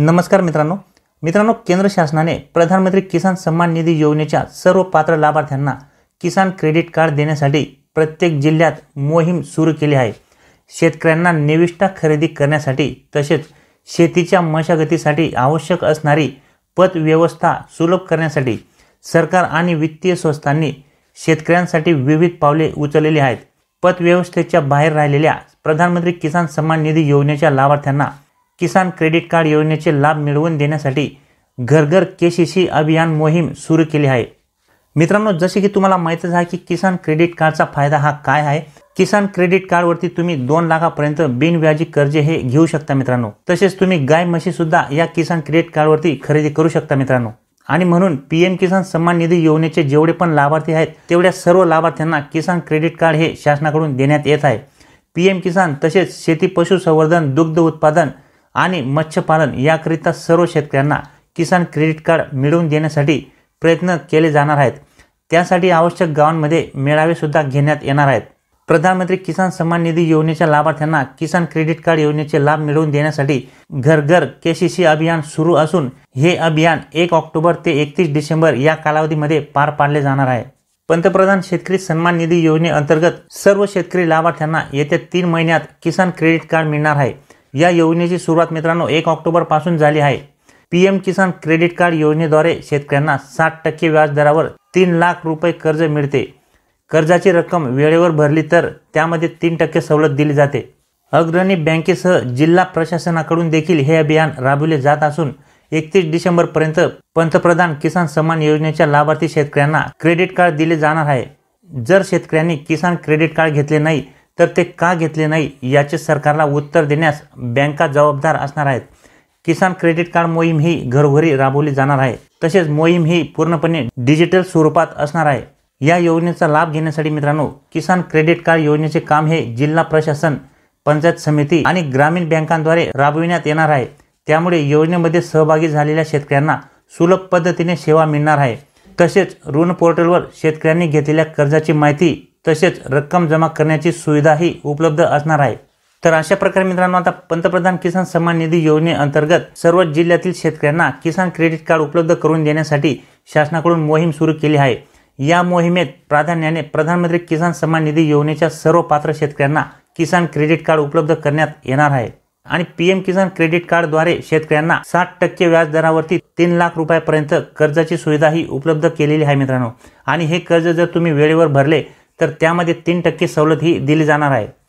नमस्कार मित्रांनो मित्रांनो केंद्र शासनाने प्रधानमंत्री किसान सन्मान निधी योजनेच्या सर्व पात्र लाभार्थ्यांना किसान क्रेडिट कार्ड देण्यासाठी प्रत्येक जिल्ह्यात मोहीम सुरू केली आहे शेतकऱ्यांना निविष्ठा खरेदी करण्यासाठी तसेच शेतीच्या मशागतीसाठी आवश्यक असणारी पतव्यवस्था सुलभ करण्यासाठी सरकार आणि वित्तीय संस्थांनी शेतकऱ्यांसाठी विविध पावले उचललेली आहेत पतव्यवस्थेच्या बाहेर राहिलेल्या प्रधानमंत्री किसान सन्मान निधी योजनेच्या लाभार्थ्यांना किसान क्रेडिट कार्ड योजनेचे लाभ मिळवून देण्यासाठी घरघर के सी सी अभियान मोहीम सुरू केली आहे मित्रांनो जसे की तुम्हाला माहीतच आहे की किसान क्रेडिट कार्डचा फायदा हा काय आहे किसान क्रेडिट कार्डवरती तुम्ही दोन लाखापर्यंत बिनव्याजी कर्ज हे घेऊ शकता मित्रांनो तसेच तुम्ही गाय म्हशी सुद्धा या किसान क्रेडिट कार्डवरती खरेदी करू शकता मित्रांनो आणि म्हणून पी एम किसान सन्मान निधी योजनेचे जेवढे पण लाभार्थी आहेत तेवढ्या सर्व लाभार्थ्यांना किसान क्रेडिट कार्ड हे शासनाकडून देण्यात येत आहे पी एम किसान तसेच शेती पशुसंवर्धन दुग्ध उत्पादन आणि मत्स्यपालन याकरिता सर्व शेतकऱ्यांना किसान क्रेडिट कार्ड मिळवून देण्यासाठी प्रयत्न केले जाणार आहेत त्यासाठी आवश्यक गावांमध्ये मेळावेसुद्धा घेण्यात येणार आहेत प्रधानमंत्री किसान सन्मान निधी योजनेच्या लाभार्थ्यांना किसान क्रेडिट कार्ड योजनेचे लाभ मिळवून देण्यासाठी घर घर के सी सी अभियान सुरू असून हे अभियान एक ऑक्टोबर ते एकतीस डिसेंबर या कालावधीमध्ये पार पाडले जाणार आहे पंतप्रधान शेतकरी सन्मान निधी योजनेअंतर्गत सर्व शेतकरी लाभार्थ्यांना येत्या तीन महिन्यात किसान क्रेडिट कार्ड मिळणार आहे या योजनेची सुरुवात मित्रांनो एक ऑक्टोबरपासून झाली आहे P M Kisan credit card योजनेद्वारे शेतकऱ्यांना साठ टक्के व्याजदरावर तीन लाख रुपये कर्ज मिळते कर्जाची रक्कम वेळेवर भरली तर त्यामध्ये तीन टक्के सवलत दिली जाते अग्रणी बँकेसह जिल्हा प्रशासनाकडून देखील हे अभियान राबविले जात असून एकतीस पर्यंत पंतप्रधान किसान सन्मान योजनेच्या लाभार्थी शेतकऱ्यांना क्रेडिट कार्ड दिले जाणार आहे जर शेतकऱ्यांनी किसान क्रेडिट कार्ड घेतले नाही तर ते का घेतले नाही याचे सरकारला उत्तर देण्यास बँका जबाबदार असणार आहेत किसान क्रेडिट कार्ड मोहीम ही घरोघरी राबवली जाणार आहे तसेच मोहीम ही पूर्णपणे डिजिटल स्वरूपात असणार आहे या योजनेचा लाभ घेण्यासाठी मित्रांनो किसान क्रेडिट कार्ड योजनेचे काम हे जिल्हा प्रशासन पंचायत समिती आणि ग्रामीण बँकांद्वारे राबविण्यात येणार आहे त्यामुळे योजनेमध्ये सहभागी झालेल्या शेतकऱ्यांना सुलभ पद्धतीने सेवा मिळणार आहे तसेच ऋण पोर्टलवर शेतकऱ्यांनी घेतलेल्या कर्जाची माहिती तसेच रक्कम जमा करण्याची सुविधाही उपलब्ध असणार आहे तर अशा प्रकारे मित्रांनो आता पंतप्रधान किसान सन्मान निधी योजनेअंतर्गत सर्व जिल्ह्यातील शेतकऱ्यांना किसान क्रेडिट कार्ड उपलब्ध करून देण्यासाठी शासनाकडून मोहीम सुरू केली आहे या मोहिमेत प्राधान्याने प्रधानमंत्री किसान सन्मान निधी योजनेच्या सर्व पात्र शेतकऱ्यांना किसान क्रेडिट कार्ड उपलब्ध करण्यात येणार आहे आणि पी एम किसान क्रेडिट कार्डद्वारे शेतकऱ्यांना साठ टक्के व्याज दरावरती तीन लाख रुपयापर्यंत कर्जाची सुविधाही उपलब्ध केलेली आहे मित्रांनो आणि हे कर्ज जर तुम्ही वेळेवर भरले तर त्यामध्ये तीन टक्के सवलत ही दिली जाणार आहे